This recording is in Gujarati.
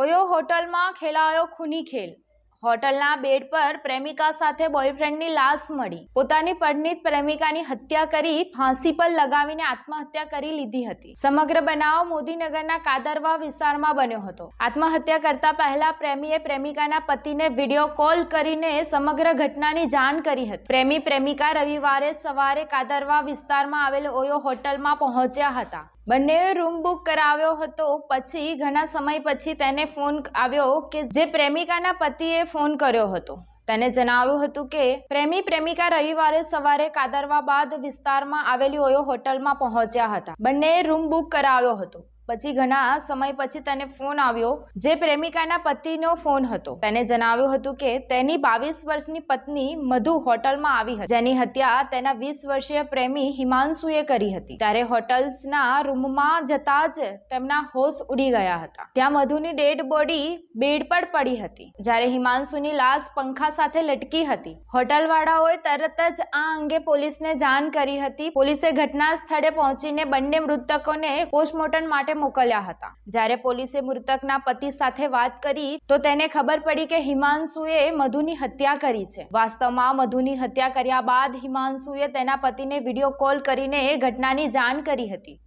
ઓયો હોટલમાં ખેલાયો ખૂની ખેલ હોટલના બેડ પર પ્રેમિકા સાથે બોયફ્રેન્ડની લાશ મળી પોતાની પરણિત પ્રેમિકાની હત્યા કરી ફાંસી પર લગાવીને આત્મહત્યા કરી લીધી હતી સમગ્ર બનાવ મોદીનગરના કાદરવા વિસ્તારમાં બન્યો હતો આત્મહત્યા કરતા પહેલા પ્રેમીએ પ્રેમિકાના પતિને વિડીયો કોલ કરીને સમગ્ર ઘટનાની જાણ કરી હતી પ્રેમી પ્રેમિકા રવિવારે સવારે કાદરવા વિસ્તારમાં આવેલ ઓયો હોટલમાં પહોંચ્યા હતા બંને રૂમ બુક કરાવ્યો હતો પછી ઘણા સમય પછી તેને ફોન આવ્યો કે જે પ્રેમિકાના પતિએ ફોન કર્યો હતો તેને જણાવ્યું હતું કે પ્રેમી પ્રેમિકા રવિવારે સવારે કાદરવાબાદ વિસ્તારમાં આવેલી ઓયો હોટલમાં પહોંચ્યા હતા બંને રૂમ બુક કરાવ્યો હતો પછી ઘણા સમય પછી તેને ફોન આવ્યો જે પ્રેમિકાના પતિનો ફોન હતો તેને જણાવ્યું હતું કે તેની બાવીસ વર્ષની પત્ની મધુ હોટલમાં આવી હતી જેની હત્યા તેના વીસ વર્ષીય પ્રેમી હિમાંશુએ કરી હતી ત્યારે હોટલ્સના રૂમમાં જતા જ તેમના હોશ ઉડી ગયા હતા ત્યાં મધુની ડેડ બોડી બેડ પર પડી હતી જ્યારે હિમાંશુની લાશ પંખા સાથે લટકી હતી હોટલવાળાઓએ તરત જ આ અંગે પોલીસને જાણ કરી હતી પોલીસે ઘટના સ્થળે પહોંચીને બંને મૃતકોને પોસ્ટમોર્ટમ માટે મોકલ્યા હતા જ્યારે પોલીસે મૃતકના પતિ સાથે વાત કરી તો તેને ખબર પડી કે હિમાંશુએ મધુની હત્યા કરી છે વાસ્તવમાં મધુની હત્યા કર્યા બાદ હિમાંશુએ તેના પતિને વિડીયો કોલ કરીને ઘટનાની જાણ કરી હતી